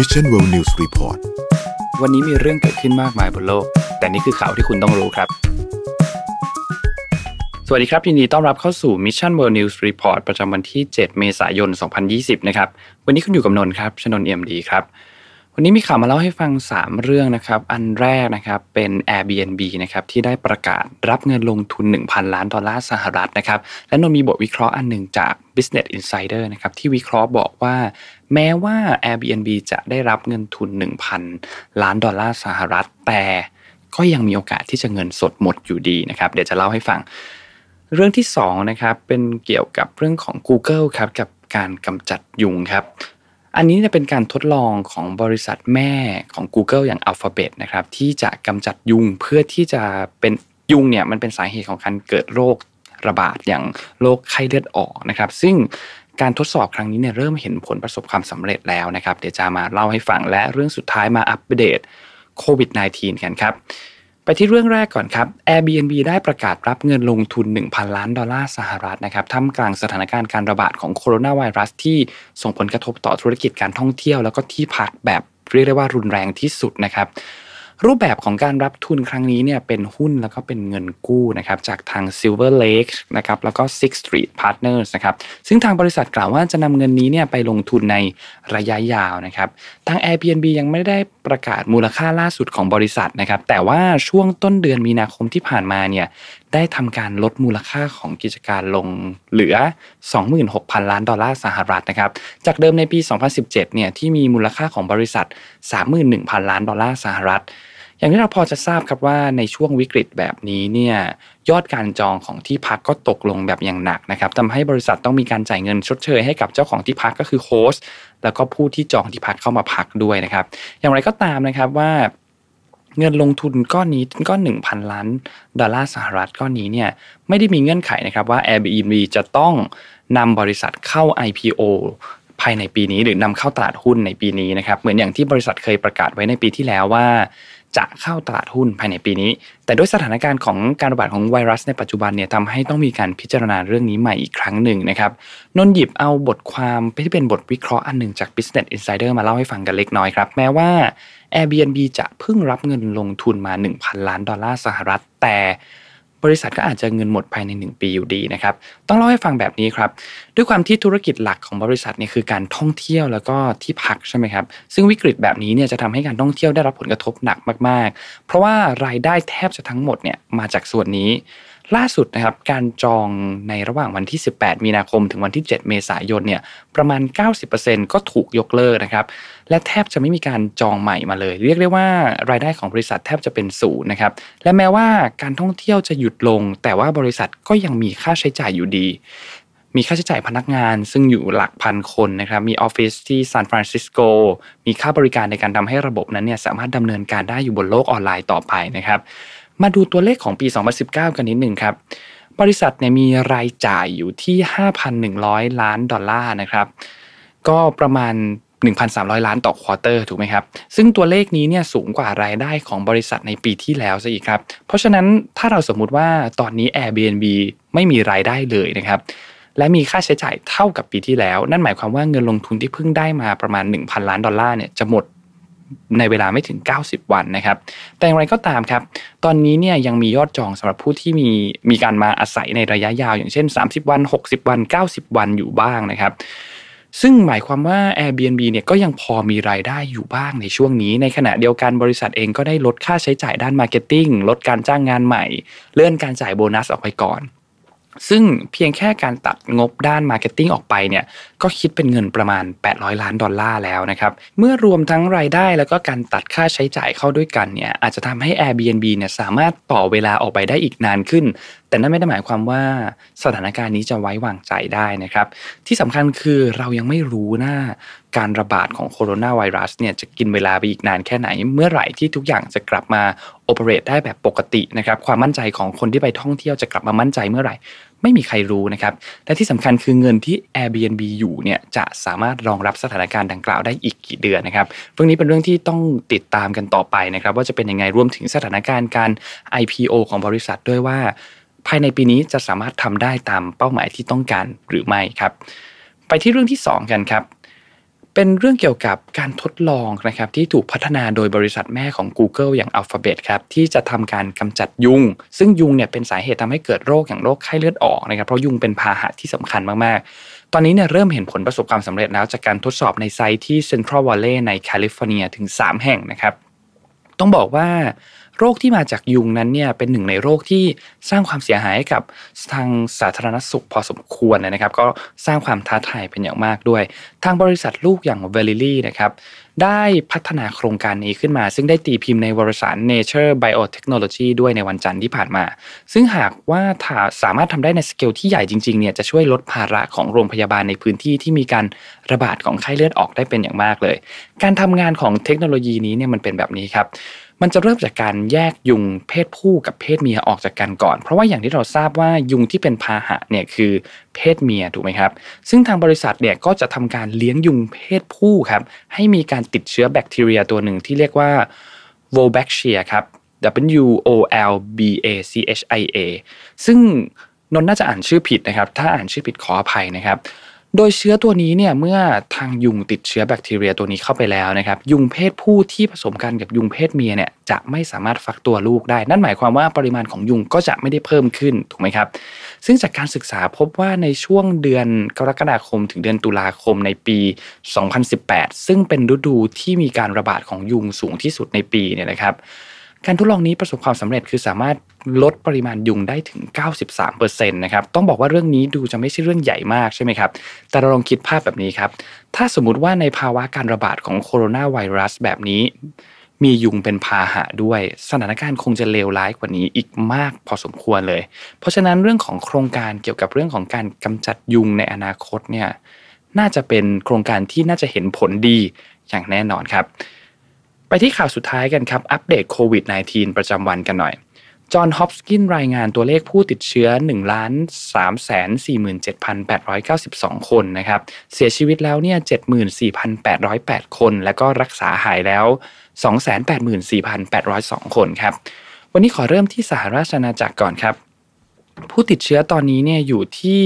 Mission World News Report วันนี้มีเรื่องเกิดขึ้นมากมายบนโลก แต่นี่คือข่าวที่คุณต้องรู้ครับ สวัสดีครับ ยินดีต้อนรับเข้าสู่ Mission World News Report ประจำวันที่ 7 เมษายน 2020 นะครับ วันนี้คุณอยู่กับนนท์ครับชนนเอ็มดีครับวันนี้มีข่าวมาเล่าให้ฟัง 3 เรื่องนะครับ อันแรกนะครับเป็น Airbnb นะครับที่ได้ประกาศรับเงินลงทุน 1,000 ล้านดอลลาร์สหรัฐนะครับ และนนมีบทวิเคราะห์อันหนึ่งจาก Business Insider นะครับที่วิเคราะห์บอกว่า แม้ว่า Airbnb จะได้รับเงินทุน 1,000 ล้านดอลลาร์สหรัฐ แต่ก็ยังมีโอกาสที่จะเงินสดหมดอยู่ดีนะครับ เดี๋ยวจะเล่าให้ฟัง เรื่องที่2นะครับเป็นเกี่ยวกับเรื่องของ Google ครับกับการกำจัดยุงครับอันนี้จะเป็นการทดลองของบริษัทแม่ของ Google อย่าง Alphabet นะครับที่จะกำจัดยุงเพื่อที่จะเป็นยุงเนี่ยมันเป็นสาเหตุของการเกิดโรคระบาดอย่างโรคไข้เลือดออกนะครับ ซึ่งการทดสอบครั้งนี้เนี่ยเริ่มเห็นผลประสบความสำเร็จแล้วนะครับเดี๋ยวจะมาเล่าให้ฟังและเรื่องสุดท้ายมาอัปเดตโควิด -19 กันครับไปที่เรื่องแรกก่อนครับ Airbnb ได้ประกาศรับเงินลงทุน 1,000 ล้านดอลลาร์สหรัฐนะครับท่ามกลางสถานการณ์การระบาดของโคโรนาไวรัส ที่ส่งผลกระทบต่อธุรกิจการท่องเที่ยว แล้วก็ที่พักแบบเรียกได้ว่ารุนแรงที่สุดนะครับรูปแบบของการรับทุนครั้งนี้เนี่ยเป็นหุ้นแล้วก็เป็นเงินกู้นะครับจากทาง Silver Lake นะครับแล้วก็ Six Street Partners นะครับซึ่งทางบริษัทกล่าวว่าจะนำเงินนี้เนี่ยไปลงทุนในระยะยาวนะครับทาง Airbnb ยังไม่ได้ประกาศมูลค่าล่าสุดของบริษัทนะครับแต่ว่าช่วงต้นเดือนมีนาคมที่ผ่านมาเนี่ยได้ทำการลดมูลค่าของกิจการลงเหลือ26,000ล้านดอลลาร์สหรัฐนะครับจากเดิมในปี 2017เนี่ยที่มีมูลค่าของบริษัท31,000ล้านดอลลาร์สหรัฐ อย่างที่เราพอจะทราบครับว่าในช่วงวิกฤตแบบนี้เนี่ยยอดการจองของที่พักก็ตกลงแบบอย่างหนักนะครับทำให้บริษัทต้องมีการจ่ายเงินชดเชยให้กับเจ้าของที่พักก็คือโฮสต์แล้วก็ผู้ที่จองที่พักเข้ามาพักด้วยนะครับอย่างไรก็ตามนะครับว่าเงินลงทุนก้อนนี้ก้อนหนึ่งพันล้านดอลลาร์สหรัฐก้อนนี้เนี่ยไม่ได้มีเงื่อนไขนะครับว่า Airbnb จะต้องนำบริษัทเข้า IPO ภายในปีนี้ หรือนำเข้าตลาดหุ้นในปีนี้นะครับเหมือนอย่างที่บริษัทเคยประกาศไว้ในปีที่แล้วว่าจะเข้าตลาดหุ้นภายในปีนี้ แต่ด้วยสถานการณ์ของการระบาดของไวรัสในปัจจุบันเนี่ยทำให้ต้องมีการพิจารณาเรื่องนี้ใหม่อีกครั้งหนึ่งนะครับนนหยิบเอาบทความที่เป็นบทวิเคราะห์อันหนึ่งจาก Business Insider มาเล่าให้ฟังกันเล็กน้อยครับ แม้ว่า Airbnb จะเพิ่งรับเงินลงทุนมา 1,000 ล้านดอลลาร์สหรัฐ แต่บริษัทก็อาจจะเงินหมดภายใน1ปีอยู่ดีนะครับต้องเล่าให้ฟังแบบนี้ครับด้วยความที่ธุรกิจหลักของบริษัทเนี่ยคือการท่องเที่ยวแล้วก็ที่พักใช่ไหมครับ ซึ่งวิกฤตแบบนี้เนี่ยจะทำให้การท่องเที่ยวได้รับผลกระทบหนักมาก ๆ เพราะว่ารายได้แทบจะทั้งหมดเนี่ยมาจากส่วนนี้ ล่าสุดนะครับการจองในระหว่างวันที่ 18 มีนาคม ถึงวันที่ 7 เมษายนเนี่ยประมาณ 90%ก็ถูกยกเลิกนะครับ และแทบจะไม่มีการจองใหม่มาเลย เรียกได้ว่ารายได้ของบริษัทแทบจะเป็นศูนย์นะครับ และแม้ว่าการท่องเที่ยวจะหยุดลง แต่ว่าบริษัทก็ยังมีค่าใช้จ่ายอยู่ดีมีค่าใช้จ่ายพนักงาน ซึ่งอยู่หลักพันคนนะครับ มีออฟฟิศที่ซานฟรานซิสโก มีค่าบริการในการทำให้ระบบนั้นเนี่ยสามารถดำเนินการได้อยู่บนโลกออนไลน์ต่อไปนะครับ มาดูตัวเลขของปี 2019 กันนิดหนึ่งครับ บริษัทเนี่ยมีรายจ่ายอยู่ที่ 5,100 ล้านดอลลาร์นะครับ ก็ประมาณ 1,300 ล้านต่อควอเตอร์ถูกไหมครับ ซึ่งตัวเลขนี้เนี่ยสูงกว่ารายได้ของบริษัทในปีที่แล้วซะอีกครับ เพราะฉะนั้นถ้าเราสมมุติว่าตอนนี้ Airbnb ไม่มีรายได้เลยนะครับและมีค่าใช้จ่ายเท่ากับปีที่แล้ว นั่นหมายความว่าเงินลงทุนที่เพิ่งได้มาประมาณ 1,000 ล้านดอลลาร์เนี่ยจะหมดในเวลาไม่ถึง 90 วันนะครับ แต่อย่างไรก็ตามครับ ตอนนี้เนี่ยยังมียอดจองสำหรับผู้ที่มีมีการมาอาศัยในระยะยาว อย่างเช่น 30 วัน 60 วัน 90 วันอยู่บ้างนะครับ ซึ่งหมายความว่า Airbnb เนี่ยก็ยังพอมีรายได้อยู่บ้างในช่วงนี้ ในขณะเดียวกันบริษัทเองก็ได้ลดค่าใช้จ่ายด้านมาร์เก็ตติ้งลดการจ้างงานใหม่ เลื่อนการจ่ายโบนัสออกไปก่อนซึ่งเพียงแค่การตัดงบด้านมาร์เก็ตติ้งออกไปเนี่ยก็คิดเป็นเงินประมาณ 800 ล้านดอลลาร์แล้วนะครับ เมื่อรวมทั้งรายได้แล้วก็การตัดค่าใช้จ่ายเข้าด้วยกันเนี่ยอาจจะทำให้ Airbnb เนี่ยสามารถต่อเวลาออกไปได้อีกนานขึ้นแต่นั่นไม่ได้หมายความว่าสถานการณ์นี้จะไว้วางใจได้นะครับ ที่สำคัญคือเรายังไม่รู้นะการระบาดของโคโรนาไวรัสเนี่ยจะกินเวลาไปอีกนานแค่ไหน เมื่อไหร่ที่ทุกอย่างจะกลับมาโอเปเรตได้แบบปกตินะครับ ความมั่นใจของคนที่ไปท่องเที่ยวจะกลับมามั่นใจเมื่อไหร่ ไม่มีใครรู้นะครับและที่สำคัญคือเงินที่ Airbnb อยู่เนี่ยจะสามารถรองรับสถานการณ์ดังกล่าวได้อีกกี่เดือนนะครับเรื่องนี้เป็นเรื่องที่ต้องติดตามกันต่อไปนะครับว่าจะเป็นยังไงรวมถึงสถานการณ์การ IPO ของบริษัทด้วยว่าภายในปีนี้จะสามารถทำได้ตามเป้าหมายที่ต้องการหรือไม่ครับ ไปที่เรื่องที่ 2 กันครับ เป็นเรื่องเกี่ยวกับการทดลองนะครับ ที่ถูกพัฒนาโดยบริษัทแม่ของ Google อย่าง Alphabet ครับที่จะทำการกำจัดยุง ซึ่งยุงเนี่ยเป็นสาเหตุทำให้เกิดโรคอย่างโรคไข้เลือดออกนะครับ เพราะยุงเป็นพาหะที่สำคัญมากๆ ตอนนี้เนี่ยเริ่มเห็นผลประสบความสำเร็จแล้วจากการทดสอบในไซต์ที่ Central Valley ในแคลิฟอร์เนียถึง3แห่งนะครับ ต้องบอกว่าโรคที่มาจากยุงนั้นเนี่ยเป็นหนึ่งในโรคที่สร้างความเสียหายให้กับทางสาธารณสุขพอสมควรนะครับ ก็สร้างความท้าทายเป็นอย่างมากด้วย ทางบริษัทลูกอย่าง v ลิลี่นะครับได้พัฒนาโครงการนี้ขึ้นมา ซึ่งได้ตีพิมพ์ในวารสาร Nature Biotechnology ด้วยในวันจันทร์ที่ผ่านมา ซึ่งหากว่าสามารถทำได้ในสเกลที่ใหญ่จริงๆเนี่ยจะช่วยลดภาระของโรงพยาบาลในพื้นที่ที่มีการระบาดของไข้เลือดออกได้เป็นอย่างมากเลย การทำงานของเทคโนโลยีนี้เนี่ยมันเป็นแบบนี้ครับมันจะเริ่มจากการแยกยุงเพศผู้กับเพศเมียออกจากกันก่อน เพราะว่าอย่างที่เราทราบว่ายุงที่เป็นพาหะเนี่ยคือเพศเมียถูกไหมครับ ซึ่งทางบริษัทเนี่ยก็จะทำการเลี้ยงยุงเพศผู้ครับให้มีการติดเชื้อแบคทีเรียตัวหนึ่งที่เรียกว่า v o l b a c t i a ครับ W O L B A C H I A ซึ่งนนน่าจะอ่านชื่อผิดนะครับ ถ้าอ่านชื่อผิดขออภัยนะครับโดยเชื้อตัวนี้เนี่ยเมื่อทางยุงติดเชื้อแบคทีเรียตัวนี้เข้าไปแล้วนะครับ ยุงเพศผู้ที่ผสมกันกับยุงเพศเมียเนี่ยจะไม่สามารถฟักตัวลูกได้ นั่นหมายความว่าปริมาณของยุงก็จะไม่ได้เพิ่มขึ้นถูกไหมครับ ซึ่งจากการศึกษาพบว่าในช่วงเดือนกรกฎาคมถึงเดือนตุลาคมในปี 2018 ซึ่งเป็นฤดูที่มีการระบาดของยุงสูงที่สุดในปีเนี่ยนะครับการทดลองนี้ประสบความสำเร็จคือสามารถลดปริมาณยุงได้ถึง 93%นะครับ ต้องบอกว่าเรื่องนี้ดูจะไม่ใช่เรื่องใหญ่มากใช่ไหมครับ แต่เราลองคิดภาพแบบนี้ครับ ถ้าสมมติว่าในภาวะการระบาดของโคโรนาไวรัส แบบนี้มียุงเป็นพาหะด้วย สถานการณ์คงจะเลวร้ายกว่านี้อีกมากพอสมควรเลย เพราะฉะนั้นเรื่องของโครงการเกี่ยวกับเรื่องของการกำจัดยุงในอนาคตเนี่ย น่าจะเป็นโครงการที่น่าจะเห็นผลดีอย่างแน่นอนครับไปที่ข่าวสุดท้ายกันครับอัปเดตโควิด -19 ประจำวันกันหน่อย จอห์นฮอปกินรายงานตัวเลขผู้ติดเชื้อ 1 3 4 7 8 9 2 คนนะครับ เสียชีวิตแล้วเนี่ย 74,808 คน แล้วก็รักษาหายแล้ว 284,802 คนครับ วันนี้ขอเริ่มที่สหราชอาณาจักรก่อนครับ ผู้ติดเชื้อตอนนี้เนี่ยอยู่ที่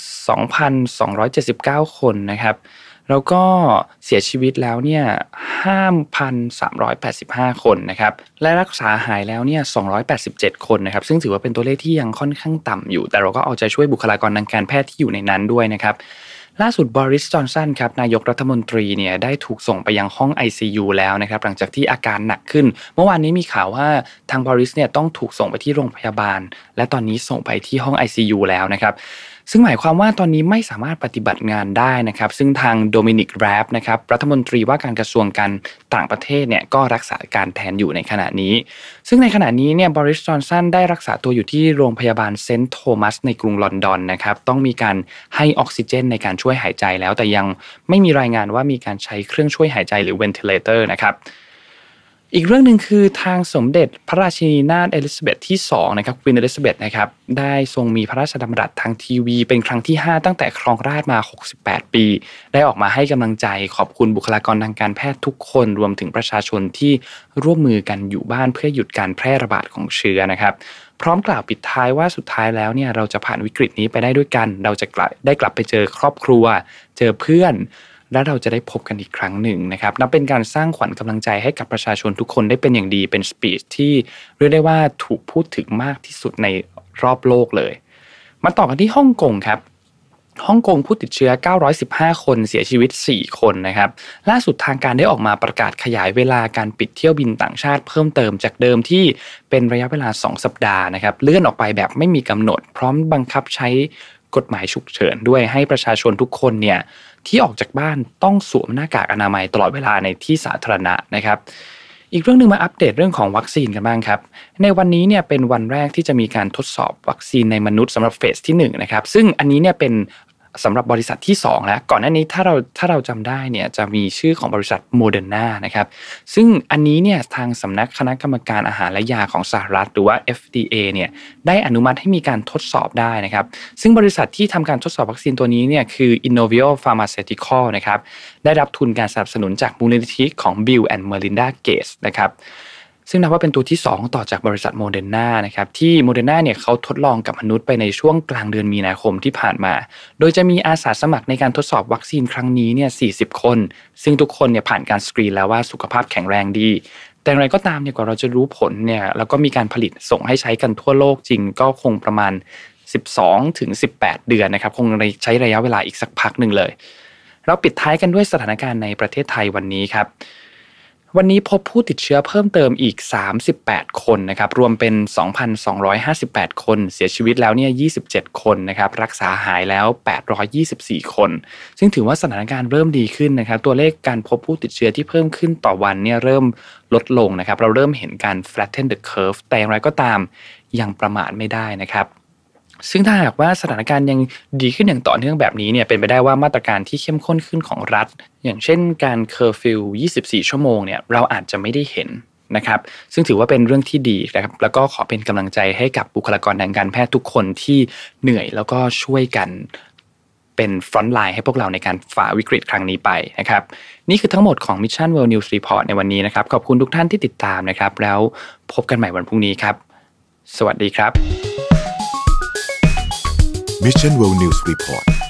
52,279 คนนะครับแล้วก็เสียชีวิตแล้วเนี่ย5,385 คนนะครับ และรักษาหายแล้วเนี่ย287 คนนะครับ ซึ่งถือว่าเป็นตัวเลขที่ยังค่อนข้างต่ำอยู่ แต่เราก็เอาใจช่วยบุคลากรทางการแพทย์ที่อยู่ในนั้นด้วยนะครับ ล่าสุดบริสจอนสันครับนายกรัฐมนตรีเนี่ยได้ถูกส่งไปยังห้อง ICU แล้วนะครับ หลังจากที่อาการหนักขึ้น เมื่อวานนี้มีข่าวว่าทางบริสเนี่ยต้องถูกส่งไปที่โรงพยาบาล และตอนนี้ส่งไปที่ห้อง ICU แล้วนะครับซึ่งหมายความว่าตอนนี้ไม่สามารถปฏิบัติงานได้นะครับซึ่งทางโดมินิกแรปนะครับรัฐมนตรีว่าการกระทรวงการต่างประเทศเนี่ยก็รักษาการแทนอยู่ในขณะนี้ ซึ่งในขณะนี้เนี่ยบริสจอนสันได้รักษาตัวอยู่ที่โรงพยาบาลเซนต์โทมัสในกรุงลอนดอนนะครับต้องมีการให้ออกซิเจน ในการช่วยหายใจแล้วแต่ยังไม่มีรายงานว่ามีการใช้เครื่องช่วยหายใจหรือเวนทเลเตอร์นะครับอีกเรื่องหนึ่งคือทางสมเด็จพระราชินีนาถเอลิซาเบธที่2นะครับควีนเอลิซาเบธนะครับ ได้ทรงมีพระราชดำรัสทางทีวี เป็นครั้งที่ 5 ตั้งแต่ครองราชมา 68 ปี ได้ออกมาให้กำลังใจขอบคุณบุคลากรทางการแพทย์ทุกคนรวมถึงประชาชนที่ร่วมมือกันอยู่บ้านเพื่อหยุดการแพร่ระบาดของเชื้อนะครับ พร้อมกล่าวปิดท้ายว่าสุดท้ายแล้วเนี่ยเราจะผ่านวิกฤตนี้ไปได้ด้วยกัน เราจะได้กลับไปเจอครอบครัวเจอเพื่อนและเราจะได้พบกันอีกครั้งหนึ่งนะครับนับเป็นการสร้างขวัญกำลังใจให้กับประชาชนทุกคนได้เป็นอย่างดีเป็นสปีชที่เรียกได้ว่าถูกพูดถึงมากที่สุดในรอบโลกเลย มาต่อกันที่ฮ่องกงครับฮ่องกงผู้ติดเชื้อ 915 คนเสียชีวิต 4 คนนะครับ ล่าสุดทางการได้ออกมาประกาศขยายเวลาการปิดเที่ยวบินต่างชาติ เพิ่มเติมจากเดิมที่เป็นระยะเวลา 2 สัปดาห์นะครับเลื่อนออกไปแบบไม่มีกำหนด พร้อมบังคับใช้กฎหมายฉุกเฉินด้วยให้ประชาชนทุกคนเนี่ยที่ออกจากบ้านต้องสวมหน้ากากอนามัยตลอดเวลาในที่สาธารณะนะครับอีกเรื่องหนึ่งมาอัปเดตเรื่องของวัคซีนกันบ้างครับ ในวันนี้เนี่ยเป็นวันแรกที่จะมีการทดสอบวัคซีนในมนุษย์สำหรับเฟสที่1นะครับซึ่งอันนี้เนี่ยเป็นสำหรับบริษัทที่2แล้วก่อนหน้านี้ถ้าเราถ้าเราจำได้เนี่ยจะมีชื่อของบริษัทโมเดอร์นานะครับซึ่งอันนี้เนี่ยทางสำนักคณะกรรมการอาหารและยาของสหรัฐหรือว่า FDA เนี่ยได้อนุมัติให้มีการทดสอบได้นะครับ ซึ่งบริษัทที่ทำการทดสอบวัคซีนตัวนี้เนี่ยคือ Innovio Pharmaceutical นะครับได้รับทุนการสนับสนุนจากมูลนิธิของ Bill and Melinda Gates นะครับซึ่งนับว่าเป็นตัวที่ 2 ต่อจากบริษัทโมเดอร์นานะครับที่โมเดอร์นาเนี่ยเขาทดลองกับมนุษย์ไปในช่วงกลางเดือนมีนาคมที่ผ่านมา โดยจะมีอาสาสมัครในการทดสอบวัคซีนครั้งนี้เนี่ยสีคน ซึ่งทุกคนเนี่ยผ่านการสกรีนแล้วว่าสุขภาพแข็งแรงดี แต่อะไรก็ตามเนี่ยกว่าเราจะรู้ผลเนี่ยแล้วก็มีการผลิตส่งให้ใช้กันทั่วโลกจริงก็คงประมาณ 12ถึง18 เดือนนะครับคงใช้ระยะเวลาอีกสักพักหนึ่งเลย เราปิดท้ายกันด้วยสถานการณ์ในประเทศไทยวันนี้ครับวันนี้พบผู้ติดเชื้อเพิ่มเติมอีก 38 คนนะครับรวมเป็น 2,258 คนเสียชีวิตแล้วเนี่ย 27 คนนะครับรักษาหายแล้ว 824 คน ซึ่งถือว่าสถานการณ์เริ่มดีขึ้นนะครับ ตัวเลขการพบผู้ติดเชื้อที่เพิ่มขึ้นต่อวันเนี่ยเริ่มลดลงนะครับ เราเริ่มเห็นการ flatten the curve แต่อย่างไรก็ตาม ยังประมาทไม่ได้นะครับซึ่งถ้าหากว่าสถานการณ์ยังดีขึ้นอย่างต่อเนื่องแบบนี้เนี่ยเป็นไปได้ว่ามาตรการที่เข้มข้นขึ้นของรัฐ อย่างเช่นการเคอร์ฟิล24 ชั่วโมงเนี่ยเราอาจจะไม่ได้เห็นนะครับ ซึ่งถือว่าเป็นเรื่องที่ดีนะครับแล้วก็ขอเป็นกำลังใจให้กับบุคลากรทางการแพทย์ทุกคนที่เหนื่อยแล้วก็ช่วยกันเป็นฟรอนต์ไลน์ให้พวกเราในการฝ่าวิกฤตครั้งนี้ไปนะครับ นี่คือทั้งหมดของ Mission World News Report ในวันนี้นะครับขอบคุณทุกท่านที่ติดตามนะครับ แล้วพบกันใหม่วันพรุ่งนี้ครับ สวัสดีครับ Mission World News Report